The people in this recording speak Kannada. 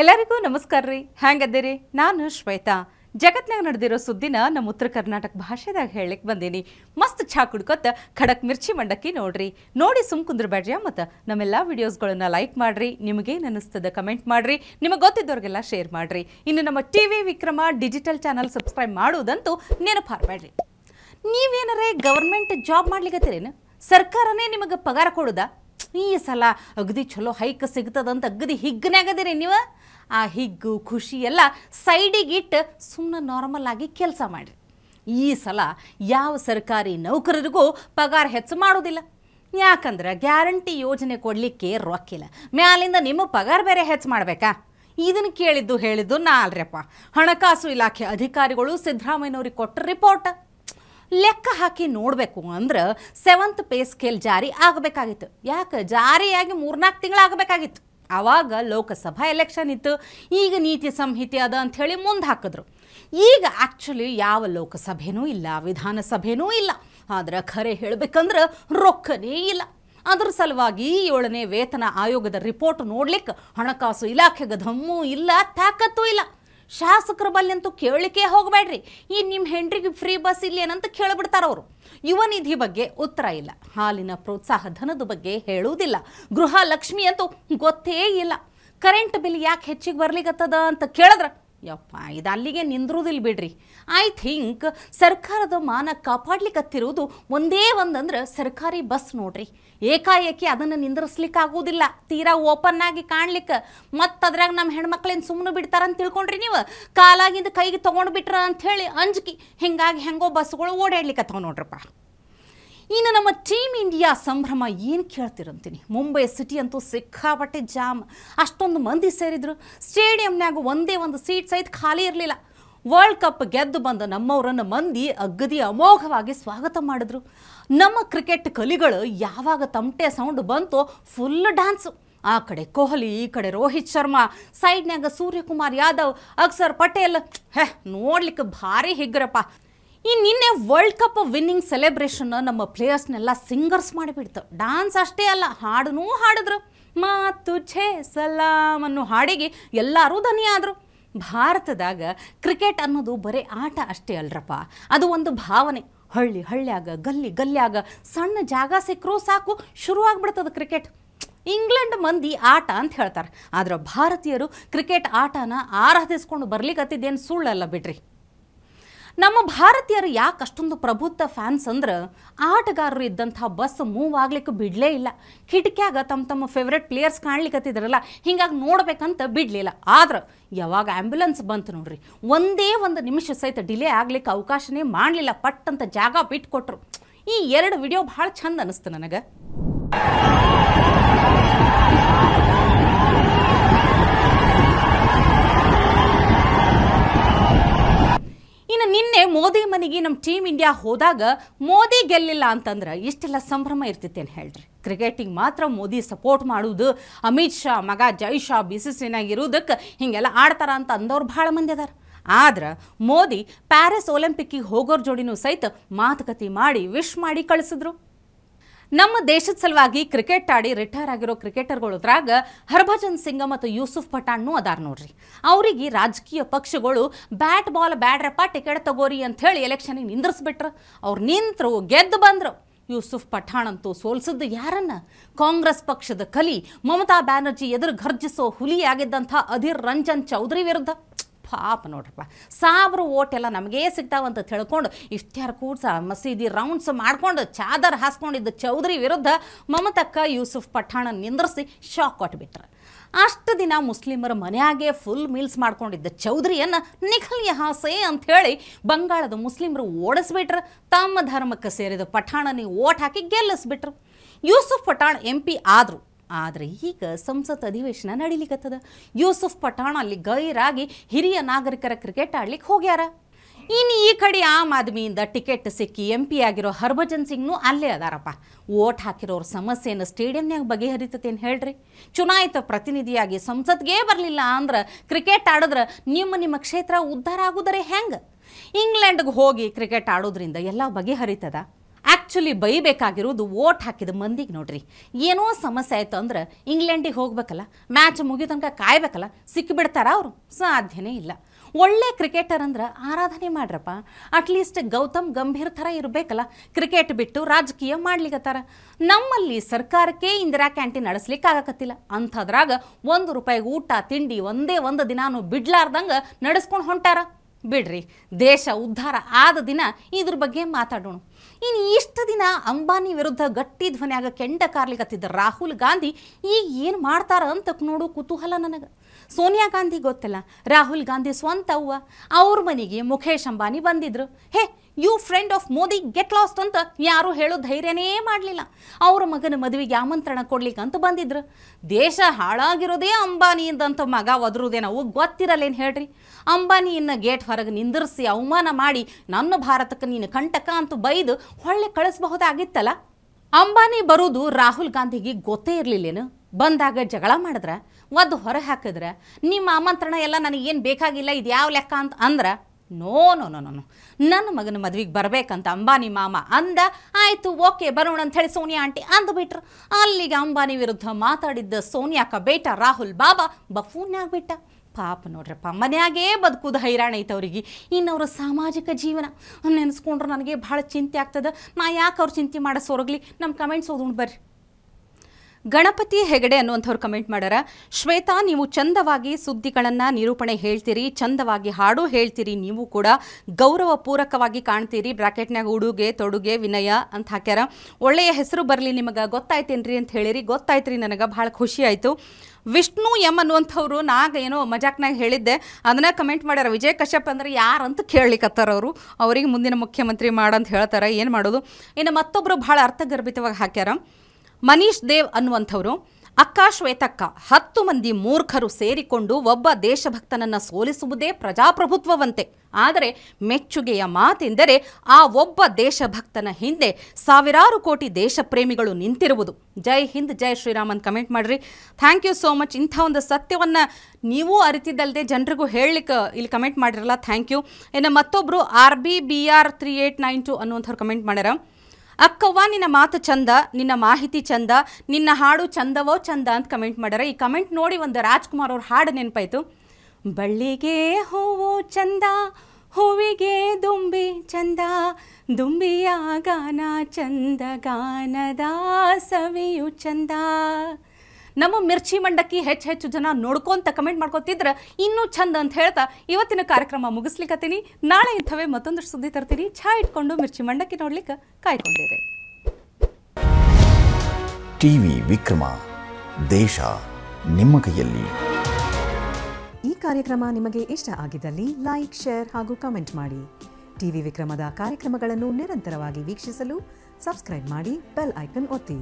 ಎಲ್ಲರಿಗೂ ನಮಸ್ಕಾರ ರೀ ಹ್ಯಾಂಗದ್ದೀರಿ ನಾನು ಶ್ವೇತಾ ಜಗತ್ನಾಗ ನಡೆದಿರೋ ಸುದ್ದಿನ ನಮ್ಮ ಉತ್ತರ ಕರ್ನಾಟಕ ಭಾಷೆದಾಗ ಹೇಳಲಿಕ್ಕೆ ಬಂದೀನಿ ಮಸ್ತ್ ಚಾ ಕುಡ್ಕೊತ ಖಡಕ್ ಮಿರ್ಚಿ ಮಂಡಕ್ಕಿ ನೋಡ್ರಿ ನೋಡಿ ಸುಮ್ ಬ್ಯಾಡ್ರಿ ಮತ್ತು ನಮ್ಮೆಲ್ಲ ವಿಡಿಯೋಸ್ಗಳನ್ನ ಲೈಕ್ ಮಾಡ್ರಿ ನಿಮಗೇನು ಅನ್ನಿಸ್ತದ ಕಮೆಂಟ್ ಮಾಡಿರಿ ನಿಮಗೆ ಗೊತ್ತಿದ್ದವ್ರಿಗೆಲ್ಲ ಶೇರ್ ಮಾಡಿರಿ ಇನ್ನು ನಮ್ಮ T V Vikrama digital channel subscribe ಮಾಡುವುದಂತೂ ನೆನಪು ಹಾರಬೇಡ್ರಿ ನೀವೇನಾರೇ ಗೌರ್ಮೆಂಟ್ ಜಾಬ್ ಮಾಡ್ಲಿಕ್ಕತ್ತೀರೇನು ಸರ್ಕಾರನೇ ನಿಮಗೆ ಪಗಾರ ಕೊಡೋದಾ ಈ ಸಲ ಅಗದಿ ಚಲೋ ಹೈಕ್ ಸಿಗ್ತದಂತ ಅಗದಿ ಹಿಗ್ಗನಾಗದಿರಿ ನೀವು ಆ ಹಿಗ್ಗು ಖುಷಿ ಎಲ್ಲ ಸೈಡಿಗಿಟ್ಟು ಸುಮ್ಮನೆ ನಾರ್ಮಲ್ ಆಗಿ ಕೆಲಸ ಮಾಡಿ ಈ ಸಲ ಯಾವ ಸರ್ಕಾರಿ ನೌಕರರಿಗೂ ಪಗಾರ ಹೆಚ್ಚು ಮಾಡೋದಿಲ್ಲ ಯಾಕಂದ್ರೆ ಗ್ಯಾರಂಟಿ ಯೋಜನೆ ಕೊಡಲಿಕ್ಕೆ ರೊಕ್ಕಿಲ್ಲ ಮ್ಯಾಲಿಂದ ನಿಮ್ಮ ಪಗಾರ ಬೇರೆ ಹೆಚ್ಚು ಮಾಡಬೇಕಾ ಇದನ್ನು ಕೇಳಿದ್ದು ಹೇಳಿದ್ದು ನಾ ಹಣಕಾಸು ಇಲಾಖೆ ಅಧಿಕಾರಿಗಳು ಸಿದ್ದರಾಮಯ್ಯನವ್ರಿಗೆ ಕೊಟ್ಟ ರಿಪೋರ್ಟ್ ಲೆಕ್ಕ ಹಾಕಿ ನೋಡಬೇಕು ಅಂದ್ರೆ ಸೆವೆಂತ್ ಪೇ ಸ್ಕೇಲ್ ಜಾರಿ ಆಗಬೇಕಾಗಿತ್ತು ಯಾಕೆ ಜಾರಿಯಾಗಿ ಮೂರ್ನಾಲ್ಕು ತಿಂಗಳಾಗಬೇಕಾಗಿತ್ತು ಆವಾಗ ಲೋಕಸಭಾ ಎಲೆಕ್ಷನ್ ಇತ್ತು ಈಗ ನೀತಿ ಸಂಹಿತೆ ಅದ ಅಂಥೇಳಿ ಮುಂದೆ ಹಾಕಿದ್ರು ಈಗ ಆ್ಯಕ್ಚುಲಿ ಯಾವ ಲೋಕಸಭೆನೂ ಇಲ್ಲ ವಿಧಾನಸಭೆನೂ ಇಲ್ಲ ಆದ್ರೆ ಖರೆ ಹೇಳಬೇಕಂದ್ರೆ ರೊಕ್ಕನೇ ಇಲ್ಲ ಅದ್ರ ಸಲುವಾಗಿ ಏಳನೇ ವೇತನ ಆಯೋಗದ ರಿಪೋರ್ಟ್ ನೋಡ್ಲಿಕ್ಕೆ ಹಣಕಾಸು ಇಲಾಖೆಗೆ ಧಮ್ಮೂ ಇಲ್ಲ ತಾಕತ್ತೂ ಇಲ್ಲ ಶಾಸಕರ ಅಂತೂ ಕೇಳಲಿಕ್ಕೆ ಹೋಗಬೇಡ್ರಿ ಈ ನಿಮ್ಮ ಹೆಂಡ್ರಿಗೆ ಫ್ರೀ ಬಸ್ ಇಲ್ಲೇನಂತ ಕೇಳಿಬಿಡ್ತಾರೆ ಅವರು ಯುವ ನಿಧಿ ಬಗ್ಗೆ ಉತ್ತರ ಇಲ್ಲ ಹಾಲಿನ ಪ್ರೋತ್ಸಾಹ ಧನದ ಬಗ್ಗೆ ಹೇಳುವುದಿಲ್ಲ ಗೃಹ ಲಕ್ಷ್ಮಿ ಅಂತೂ ಗೊತ್ತೇ ಇಲ್ಲ ಕರೆಂಟ್ ಬಿಲ್ ಯಾಕೆ ಹೆಚ್ಚಿಗೆ ಬರ್ಲಿಕ್ಕತ್ತದ ಅಂತ ಕೇಳಿದ್ರೆ ಯಪ್ಪ ಇದು ಅಲ್ಲಿಗೆ ನಿಂದ್ರೋದಿಲ್ಲ ಬಿಡ್ರಿ ಐ ಥಿಂಕ್ ಸರ್ಕಾರದ ಮಾನ ಕಾಪಾಡ್ಲಿಕ್ಕತ್ತಿರುವುದು ಒಂದೇ ಒಂದಂದ್ರೆ ಸರ್ಕಾರಿ ಬಸ್ ನೋಡ್ರಿ ಏಕಾಏಕಿ ಅದನ್ನು ನಿಂದ್ರಿಸ್ಲಿಕ್ಕೆ ಆಗೋದಿಲ್ಲ ತೀರಾ ಓಪನ್ ಆಗಿ ಕಾಣ್ಲಿಕ್ಕೆ ಮತ್ತು ಅದ್ರಾಗ ನಮ್ಮ ಹೆಣ್ಮಕ್ಳೇನು ಸುಮ್ಮನೆ ಬಿಡ್ತಾರಂತ ತಿಳ್ಕೊಂಡ್ರಿ ನೀವು ಕಾಲಾಗಿಂದ ಕೈಗೆ ತೊಗೊಂಡು ಬಿಟ್ರ ಅಂಥೇಳಿ ಅಂಜಿಕೆ ಹಿಂಗಾಗಿ ಹೆಂಗೋ ಬಸ್ಗಳು ಓಡಾಡ್ಲಿಕ್ಕೆ ನೋಡ್ರಪ್ಪ ಇನ್ನು ನಮ್ಮ ಟೀಮ್ ಇಂಡಿಯಾ ಸಂಭ್ರಮ ಏನು ಕೇಳ್ತಿರಂತೀನಿ ಮುಂಬೈ ಸಿಟಿ ಅಂತೂ ಸಿಕ್ಕಾಪಟ್ಟೆ ಜಾಮ್ ಅಷ್ಟೊಂದು ಮಂದಿ ಸೇರಿದ್ರು ಸ್ಟೇಡಿಯಂನಾಗ ಒಂದೇ ಒಂದು ಸೀಟ್ ಸಹಿತ ಖಾಲಿ ಇರಲಿಲ್ಲ ವರ್ಲ್ಡ್ ಕಪ್ ಗೆದ್ದು ಬಂದ ನಮ್ಮವರನ್ನು ಮಂದಿ ಅಗ್ಗದಿ ಅಮೋಘವಾಗಿ ಸ್ವಾಗತ ಮಾಡಿದ್ರು ನಮ್ಮ ಕ್ರಿಕೆಟ್ ಕಲಿಗಳು ಯಾವಾಗ ತಮಟೆ ಸೌಂಡ್ ಬಂತು ಫುಲ್ ಡ್ಯಾನ್ಸು ಆ ಕಡೆ ಕೊಹ್ಲಿ ಈ ಕಡೆ ರೋಹಿತ್ ಶರ್ಮಾ ಸೈಡ್ನ್ಯಾಗ ಸೂರ್ಯಕುಮಾರ್ ಯಾದವ್ ಅಕ್ಸರ್ ಪಟೇಲ್ ಹೇ ನೋಡ್ಲಿಕ್ಕೆ ಭಾರಿ ಹಿಗ್ರಪ್ಪ ಈ ನಿನ್ನೆ ವರ್ಲ್ಡ್ ಕಪ್ ವಿನ್ನಿಂಗ್ ಸೆಲೆಬ್ರೇಷನ್ ನಮ್ಮ ಪ್ಲೇಯರ್ಸ್ನೆಲ್ಲ ಸಿಂಗರ್ಸ್ ಮಾಡಿಬಿಡ್ತು ಡಾನ್ಸ್ ಅಷ್ಟೇ ಅಲ್ಲ ಹಾಡನೂ ಹಾಡಿದ್ರು ಮಾತು ಛೇ ಸಲಾಮ್ ಅನ್ನೋ ಹಾಡಿಗೆ ಎಲ್ಲರೂ ಧನಿಯಾದರು ಭಾರತದಾಗ ಕ್ರಿಕೆಟ್ ಅನ್ನೋದು ಬರೀ ಆಟ ಅಷ್ಟೇ ಅಲ್ರಪ್ಪ ಅದು ಒಂದು ಭಾವನೆ ಹಳ್ಳಿ ಹಳ್ಳಿಯಾಗ ಗಲ್ಲಿ ಗಲ್ಲಿಯಾಗ ಸಣ್ಣ ಜಾಗ ಸಿಕ್ಕರೂ ಸಾಕು ಶುರುವಾಗ್ಬಿಡ್ತದೆ ಕ್ರಿಕೆಟ್ ಇಂಗ್ಲೆಂಡ್ ಮಂದಿ ಆಟ ಅಂತ ಹೇಳ್ತಾರೆ ಆದ್ರೆ ಭಾರತೀಯರು ಕ್ರಿಕೆಟ್ ಆಟನ ಆರಾಧಿಸ್ಕೊಂಡು ಬರ್ಲಿಕ್ಕೆ ಹತ್ತಿದ್ದೇನು ಸುಳ್ಳಲ್ಲ ಬಿಡ್ರಿ ನಮ್ಮ ಭಾರತೀಯರು ಯಾಕೆ ಅಷ್ಟೊಂದು ಪ್ರಬುದ್ಧ ಫ್ಯಾನ್ಸ್ ಅಂದ್ರೆ ಆಟಗಾರರು ಇದ್ದಂಥ ಬಸ್ ಮೂವ್ ಆಗ್ಲಿಕ್ಕೆ ಬಿಡಲೇ ಇಲ್ಲ ಕಿಟಕಿಯಾಗ ತಮ್ಮ ತಮ್ಮ ಫೇವ್ರೆಟ್ ಪ್ಲೇಯರ್ಸ್ ಕಾಣ್ಲಿಕ್ಕತ್ತಿದ್ರಲ್ಲ ಹಿಂಗಾಗಿ ನೋಡ್ಬೇಕಂತ ಬಿಡಲಿಲ್ಲ ಆದ್ರೆ ಯಾವಾಗ ಆ್ಯಂಬುಲೆನ್ಸ್ ಬಂತು ನೋಡ್ರಿ ಒಂದೇ ಒಂದು ನಿಮಿಷ ಸಹಿತ ಡಿಲೇ ಆಗ್ಲಿಕ್ಕೆ ಅವಕಾಶನೇ ಮಾಡಲಿಲ್ಲ ಪಟ್ಟಂತ ಜಾಗ ಜಾಗ ಬಿಟ್ಕೊಟ್ರು ಈ ಎರಡು ವಿಡಿಯೋ ಭಾಳ ಚಂದ ಅನಿಸ್ತು ನನಗೆ ಇನ್ನು ನಿನ್ನೆ ಮೋದಿ ಮನೆಗೆ ನಮ್ಮ ಟೀಮ್ ಇಂಡಿಯಾ ಹೋದಾಗ ಮೋದಿ ಗೆಲ್ಲಿಲ್ಲ ಅಂತಂದ್ರೆ ಇಷ್ಟೆಲ್ಲ ಸಂಭ್ರಮ ಇರ್ತಿತ್ತೇನು ಹೇಳ್ರಿ ಕ್ರಿಕೆಟಿಗೆ ಮಾತ್ರ ಮೋದಿ ಸಪೋರ್ಟ್ ಮಾಡುವುದು ಅಮಿತ್ ಶಾ ಮಗ ಜೈ ಶಾ ಬಿ ಸಿ ಸಿನಾಗಿರೋದಕ್ಕೆ ಹೀಗೆಲ್ಲ ಆಡ್ತಾರ ಅಂತ ಅಂದವ್ರು ಭಾಳ ಮಂದಿ ಅದಾರ ಆದ್ರೆ ಮೋದಿ ಪ್ಯಾರಿಸ್ ಒಲಿಂಪಿಕ್ಕಿಗೆ ಹೋಗೋರ್ ಜೋಡಿನೂ ಸಹಿತ ಮಾತುಕತೆ ಮಾಡಿ ವಿಶ್ ಮಾಡಿ ಕಳಿಸಿದ್ರು ನಮ್ಮ ದೇಶದ ಸಲುವಾಗಿ ಕ್ರಿಕೆಟ್ ಆಡಿ ರಿಟೈರ್ ಆಗಿರೋ ಕ್ರಿಕೆಟರ್ಗಳದ್ರಾಗ ಹರ್ಭಜನ್ ಸಿಂಗ್ ಮತ್ತು ಯೂಸುಫ್ ಪಠಾಣ್ಣು ಅದಾರ ನೋಡ್ರಿ ಅವರಿಗೆ ರಾಜಕೀಯ ಪಕ್ಷಗಳು ಬ್ಯಾಟ್ ಬಾಲ್ ಬ್ಯಾಡ್ರಪ್ಪ ಟಿಕೆಟ್ ತಗೋರಿ ಅಂತ ಹೇಳಿ ಎಲೆಕ್ಷನಿಗೆ ನಿಂದ್ರಿಸ್ಬಿಟ್ರು ಅವ್ರು ನಿಂತರು ಗೆದ್ದು ಬಂದರು ಯೂಸುಫ್ ಪಠಾಣ್ ಅಂತೂ ಸೋಲ್ಸಿದ್ದು ಯಾರನ್ನ ಕಾಂಗ್ರೆಸ್ ಪಕ್ಷದ ಕಲಿ ಮಮತಾ ಬ್ಯಾನರ್ಜಿ ಎದುರು ಘರ್ಜಿಸೋ ಹುಲಿಯಾಗಿದ್ದಂಥ ಅಧೀರ್ ರಂಜನ್ ಚೌಧರಿ ವಿರುದ್ಧ ಪಾಪ ನೋಡ್ರಪ್ಪ ಸಾವಿರ ಓಟೆಲ್ಲ ನಮಗೇ ಸಿಗ್ತಾವಂತ ತಿಳ್ಕೊಂಡು ಇಷ್ಟ್ಯಾರು ಕೂಡ್ಸ ಮಸೀದಿ ರೌಂಡ್ಸ್ ಮಾಡ್ಕೊಂಡು ಚಾದರ್ ಹಾಸ್ಕೊಂಡಿದ್ದ ಚೌಧರಿ ವಿರುದ್ಧ ಮಮತಕ್ಕ ಯೂಸುಫ್ ಪಠಾಣ ನಿಂದ್ರಿಸಿ ಶಾಕ್ ಕೊಟ್ಬಿಟ್ರು ಅಷ್ಟು ದಿನ ಮುಸ್ಲಿಮರ ಮನೆಯಾಗೆ ಫುಲ್ ಮೀಲ್ಸ್ ಮಾಡ್ಕೊಂಡಿದ್ದ ಚೌಧರಿಯನ್ನು ನಿಖಲಿಯ ಹಾಸೆ ಅಂಥೇಳಿ ಬಂಗಾಳದ ಮುಸ್ಲಿಮರು ಓಡಿಸ್ಬಿಟ್ರು ತಮ್ಮ ಧರ್ಮಕ್ಕೆ ಸೇರಿದ ಪಠಾಣನಿಗೆ ಓಟ್ ಹಾಕಿ ಗೆಲ್ಲಿಸ್ಬಿಟ್ರು ಯೂಸುಫ್ ಪಠಾಣ್ ಎಂ ಪಿ ಆದರು ಆದರೆ ಈಗ ಸಂಸತ್ ಅಧಿವೇಶನ ನಡೀಲಿಕ್ಕತ್ತದ ಯೂಸುಫ್ ಪಠಾಣ ಅಲ್ಲಿ ಗೈರಾಗಿ ಹಿರಿಯ ನಾಗರಿಕರ ಕ್ರಿಕೆಟ್ ಆಡ್ಲಿಕ್ಕೆ ಹೋಗ್ಯಾರ ಇನ್ನು ಈ ಕಡೆ ಆಮ್ ಆದ್ಮಿಯಿಂದ ಟಿಕೆಟ್ ಸಿಕ್ಕಿ ಎಂ ಪಿ ಆಗಿರೋ ಹರ್ಭಜನ್ ಸಿಂಗ್ನು ಅಲ್ಲೇ ಅದಾರಪ್ಪ ಓಟ್ ಹಾಕಿರೋರ ಸಮಸ್ಯೆಯನ್ನು ಸ್ಟೇಡಿಯಂನ್ಯಾಗ ಬಗೆಹರಿತತೇನು ಹೇಳ್ರಿ ಚುನಾಯಿತ ಪ್ರತಿನಿಧಿಯಾಗಿ ಸಂಸತ್ಗೆ ಬರಲಿಲ್ಲ ಅಂದ್ರೆ ಕ್ರಿಕೆಟ್ ಆಡಿದ್ರೆ ನಿಮ್ಮ ನಿಮ್ಮ ಕ್ಷೇತ್ರ ಉದ್ಧಾರ ಆಗೋದರೆ ಹೆಂಗೆ ಇಂಗ್ಲೆಂಡ್ಗೆ ಹೋಗಿ ಕ್ರಿಕೆಟ್ ಆಡೋದ್ರಿಂದ ಎಲ್ಲ ಬಗೆಹರಿತದ ಆ್ಯಕ್ಚುಲಿ ಬೈಬೇಕಾಗಿರೋದು ಓಟ್ ಹಾಕಿದ ಮಂದಿಗೆ ನೋಡ್ರಿ ಏನೋ ಸಮಸ್ಯೆ ಆಯಿತು ಅಂದ್ರೆ ಇಂಗ್ಲೆಂಡಿಗೆ ಹೋಗ್ಬೇಕಲ್ಲ ಮ್ಯಾಚ್ ಮುಗಿಯೋ ತನಕ ಕಾಯ್ಬೇಕಲ್ಲ ಸಿಕ್ಕಿಬಿಡ್ತಾರ ಅವರು ಸಾಧ್ಯನೇ ಇಲ್ಲ ಒಳ್ಳೆ ಕ್ರಿಕೆಟರ್ ಅಂದ್ರೆ ಆರಾಧನೆ ಮಾಡ್ರಪ್ಪ ಅಟ್ಲೀಸ್ಟ್ ಗೌತಮ್ ಗಂಭೀರ್ ಥರ ಇರಬೇಕಲ್ಲ ಕ್ರಿಕೆಟ್ ಬಿಟ್ಟು ರಾಜಕೀಯ ಮಾಡ್ಲಿಕ್ಕತ್ತಾರ ನಮ್ಮಲ್ಲಿ ಸರ್ಕಾರಕ್ಕೆ ಇಂದಿರಾ ಕ್ಯಾಂಟೀನ್ ನಡೆಸ್ಲಿಕ್ಕೆ ಆಗಕತ್ತಿಲ್ಲ ಅಂಥದ್ರಾಗ ಒಂದು ರೂಪಾಯಿಗೆ ಊಟ ತಿಂಡಿ ಒಂದೇ ಒಂದು ದಿನಾನು ಬಿಡ್ಲಾರ್ದಂಗೆ ನಡೆಸ್ಕೊಂಡು ಹೊಂಟಾರ ಬಿಡ್ರಿ ದೇಶ ಉದ್ಧಾರ ಆದ ದಿನ ಇದ್ರ ಬಗ್ಗೆ ಮಾತಾಡೋಣ ಇನ್ನು ಇಷ್ಟು ದಿನ ಅಂಬಾನಿ ವಿರುದ್ಧ ಗಟ್ಟಿ ಧ್ವನಿಯಾಗ ಕೆಂಡ ಕಾರ್ಲಿಕತ್ತಿದ್ದ ರಾಹುಲ್ ಗಾಂಧಿ ಈಗ ಏನು ಮಾಡ್ತಾರ ಅಂತ ನೋಡು ಕುತೂಹಲ ನನಗೆ ಸೋನಿಯಾ ಗಾಂಧಿ ಗೊತ್ತಿಲ್ಲ ರಾಹುಲ್ ಗಾಂಧಿ ಸ್ವಂತ ಅವ್ವ ಅವ್ರ ಮನೆಗೆ ಮುಖೇಶ್ ಅಂಬಾನಿ ಬಂದಿದ್ರು hey you friend of Modi get lost ಅಂತ ಯಾರೂ ಹೇಳೋ ಧೈರ್ಯನೇ ಮಾಡಲಿಲ್ಲ ಅವ್ರ ಮಗನ ಮದುವೆಗೆ ಆಮಂತ್ರಣ ಕೊಡ್ಲಿಕ್ಕೆ ಅಂತ ಬಂದಿದ್ರು ದೇಶ ಹಾಳಾಗಿರೋದೇ ಅಂತ ಮಗ ನಾವು ಗೊತ್ತಿರಲ್ಲೇನು ಹೇಳ್ರಿ ಅಂಬಾನಿಯನ್ನು ಗೇಟ್ ಹೊರಗೆ ನಿಂದಿರಿಸಿ ಅವಮಾನ ಮಾಡಿ ನನ್ನ ಭಾರತಕ್ಕೆ ನೀನು ಕಂಟಕ ಅಂತ ಬೈದ ಕರೆದು ಹೊಳ್ಳೆ ಕಳಿಸಬಹುದಾಗಿತ್ತಲ್ಲ ಅಂಬಾನಿ ಬರೋದು ರಾಹುಲ್ ಗಾಂಧಿಗೆ ಗೊತ್ತೇ ಇರಲಿಲ್ಲೇನು ಬಂದಾಗ ಜಗಳ ಮಾಡಿದ್ರೆ ಒದ್ದು ಹೊರ ಹಾಕಿದ್ರೆ ನಿಮ್ಮ ಆಮಂತ್ರಣ ಎಲ್ಲ ನನಗೇನು ಬೇಕಾಗಿಲ್ಲ ಇದು ಯಾವ ಲೆಕ್ಕ ಅಂತ ಅಂದ್ರೆ ನೋ ನೋ ನೋ ನೋ ನನ್ನ ಮಗನ ಮದುವೆಗೆ ಬರಬೇಕಂತ ಅಂಬಾನಿ ಮಾಮ ಅಂದ ಆಯಿತು ಓಕೆ ಬರೋಣ ಅಂತ ಹೇಳಿ ಸೋನಿಯಾ ಆಂಟಿ ಅಂದ್ಬಿಟ್ರು ಅಲ್ಲಿಗೆ ಅಂಬಾನಿ ವಿರುದ್ಧ ಮಾತಾಡಿದ್ದ ಸೋನಿಯಾಕ ಬೇಟ ರಾಹುಲ್ ಬಾಬಾ ಬಫೂನ್ಯಾಗ್ಬಿಟ್ಟ ಪಾಪ ನೋಡ್ರಪ್ಪ ಮನೆಯಾಗೇ ಬದುಕುದು ಹೈರಾಣ ಐತೆ ಅವ್ರಿಗೆ ಇನ್ನು ಅವರ ಸಾಮಾಜಿಕ ಜೀವನ ನೆನೆಸ್ಕೊಂಡ್ರೆ ನನಗೆ ಭಾಳ ಚಿಂತೆ ಆಗ್ತದೆ ನಾ ಯಾಕೆ ಅವ್ರು ಚಿಂತೆ ಮಾಡಿಸೋರಾಗ್ಲಿ ನಮ್ಮ ಕಮೆಂಟ್ಸ್ ಓದೋಣ ಬರ್ರಿ ಗಣಪತಿ ಹೆಗಡೆ ಅನ್ನುವಂಥವ್ರು ಕಮೆಂಟ್ ಮಾಡ್ಯಾರ ಶ್ವೇತಾ ನೀವು ಚಂದವಾಗಿ ಸುದ್ದಿಗಳನ್ನು ನಿರೂಪಣೆ ಹೇಳ್ತೀರಿ ಚಂದವಾಗಿ ಹಾಡು ಹೇಳ್ತೀರಿ ನೀವು ಕೂಡ ಗೌರವ ಪೂರಕವಾಗಿ ಕಾಣ್ತೀರಿ ಬ್ರಾಕೆಟ್ನಾಗ ಉಡುಗೆ ತೊಡುಗೆ ವಿನಯ ಅಂತ ಹಾಕ್ಯಾರ ಒಳ್ಳೆಯ ಹೆಸರು ಬರಲಿ ನಿಮಗೆ ಗೊತ್ತಾಯ್ತೇನ್ರಿ ಅಂತ ಹೇಳಿರಿ ಗೊತ್ತಾಯ್ತ್ರಿ ನನಗೆ ಭಾಳ ಖುಷಿ ಆಯಿತು ವಿಷ್ಣು ಎಂ ಅನ್ನುವಂಥವ್ರು ನಾಗ ಏನೋ ಮಜಾಕ್ನಾಗ ಹೇಳಿದ್ದೆ ಅದನ್ನ ಕಮೆಂಟ್ ಮಾಡ್ಯಾರ ವಿಜಯ್ ಕಶ್ಯಪ್ ಅಂದ್ರೆ ಯಾರಂತ ಕೇಳಲಿಕ್ಕತ್ತಾರ ಅವರು ಅವರಿಗೆ ಮುಂದಿನ ಮುಖ್ಯಮಂತ್ರಿ ಮಾಡಂತ ಹೇಳ್ತಾರೆ ಏನು ಮಾಡೋದು ಇನ್ನು ಮತ್ತೊಬ್ಬರು ಭಾಳ ಅರ್ಥಗರ್ಭಿತವಾಗಿ ಹಾಕ್ಯಾರ ಮನೀಶ್ ದೇವ್ ಅನ್ನುವಂಥವರು ಅಕ್ಕ ಶ್ವೇತಕ್ಕ ಹತ್ತು ಮಂದಿ ಮೂರ್ಖರು ಸೇರಿಕೊಂಡು ಒಬ್ಬ ದೇಶಭಕ್ತನನ್ನು ಸೋಲಿಸುವುದೇ ಪ್ರಜಾಪ್ರಭುತ್ವವಂತೆ ಆದರೆ ಮೆಚ್ಚುಗೆಯ ಮಾತೆಂದರೆ ಆ ಒಬ್ಬ ದೇಶಭಕ್ತನ ಹಿಂದೆ ಸಾವಿರಾರು ಕೋಟಿ ದೇಶಪ್ರೇಮಿಗಳು ನಿಂತಿರುವುದು ಜೈ ಹಿಂದ್ ಜೈ ಶ್ರೀರಾಮ್ ಅಂತ ಕಮೆಂಟ್ ಮಾಡಿರಿ ಥ್ಯಾಂಕ್ ಯು ಸೋ ಮಚ್ ಇಂಥ ಒಂದು ಸತ್ಯವನ್ನು ನೀವೂ ಅರಿತಿದ್ದಲ್ಲದೆ ಜನರಿಗೂ ಹೇಳಲಿಕ್ಕೆ ಇಲ್ಲಿ ಕಮೆಂಟ್ ಮಾಡಿರಲ್ಲ ಥ್ಯಾಂಕ್ ಯು ಇನ್ನು ಮತ್ತೊಬ್ಬರು R B B R three eight nine two ಅನ್ನುವಂಥವ್ರು ಕಮೆಂಟ್ ಮಾಡ್ಯಾರ ಅಕ್ಕವ್ವ ನಿನ್ನ ಮಾತು ಚಂದ ನಿನ್ನ ಮಾಹಿತಿ ಚಂದ ನಿನ್ನ ಹಾಡು ಚಂದವೋ ಚಂದ ಅಂತ ಕಮೆಂಟ್ ಮಾಡ್ಯಾರ ಈ ಕಮೆಂಟ್ ನೋಡಿ ಒಂದು ರಾಜ್ಕುಮಾರ್ ಅವ್ರ ಹಾಡು ನೆನಪಾಯಿತು ಬಳ್ಳಿಗೆ ಹೂವು ಚಂದ ಹೂವಿಗೆ ದುಂಬಿ ಚಂದ ದುಂಬಿಯ ಗಾನ ಚಂದ ಗಾನದ ಸವಿಯು ಚಂದ ನಮ್ಮ ಮಿರ್ಚಿ ಮಂಡಕ್ಕಿ ಹೆಚ್ಚು ಹೆಚ್ಚು ಜನ ನೋಡ್ಕೊಂತ ಕಮೆಂಟ್ ಮಾಡ್ಕೊತಿದ್ರೆ ಇನ್ನೂ ಚಂದ ಅಂತ ಹೇಳ್ತಾ ಇವತ್ತಿನ ಕಾರ್ಯಕ್ರಮ ಮುಗಿಸ್ಲಿಕ್ಕತ್ತೀನಿ ನಾಳೆ ಇಂಥವೇ ಮತ್ತೊಂದಷ್ಟು ಸುದ್ದಿ ತರ್ತೀನಿ ಛಾ ಇಟ್ಕೊಂಡು ಮಿರ್ಚಿ ಮಂಡಕ್ಕಿ ನೋಡ್ಲಿಕ್ಕೆ ಕಾಯ್ಕೊಂಡಿದೆ ಟಿವಿ ವಿಕ್ರಮ ದೇಶ ನಿಮ್ಮ ಕೈಯಲ್ಲಿ ಈ ಕಾರ್ಯಕ್ರಮ ನಿಮಗೆ ಇಷ್ಟ ಆಗಿದ್ದಲ್ಲಿ ಲೈಕ್ ಶೇರ್ ಹಾಗೂ ಕಮೆಂಟ್ ಮಾಡಿ ಟಿವಿ ವಿಕ್ರಮದ ಕಾರ್ಯಕ್ರಮಗಳನ್ನು ನಿರಂತರವಾಗಿ ವೀಕ್ಷಿಸಲು ಸಬ್ಸ್ಕ್ರೈಬ್ ಮಾಡಿ ಬೆಲ್ ಐಕನ್ ಒತ್ತಿ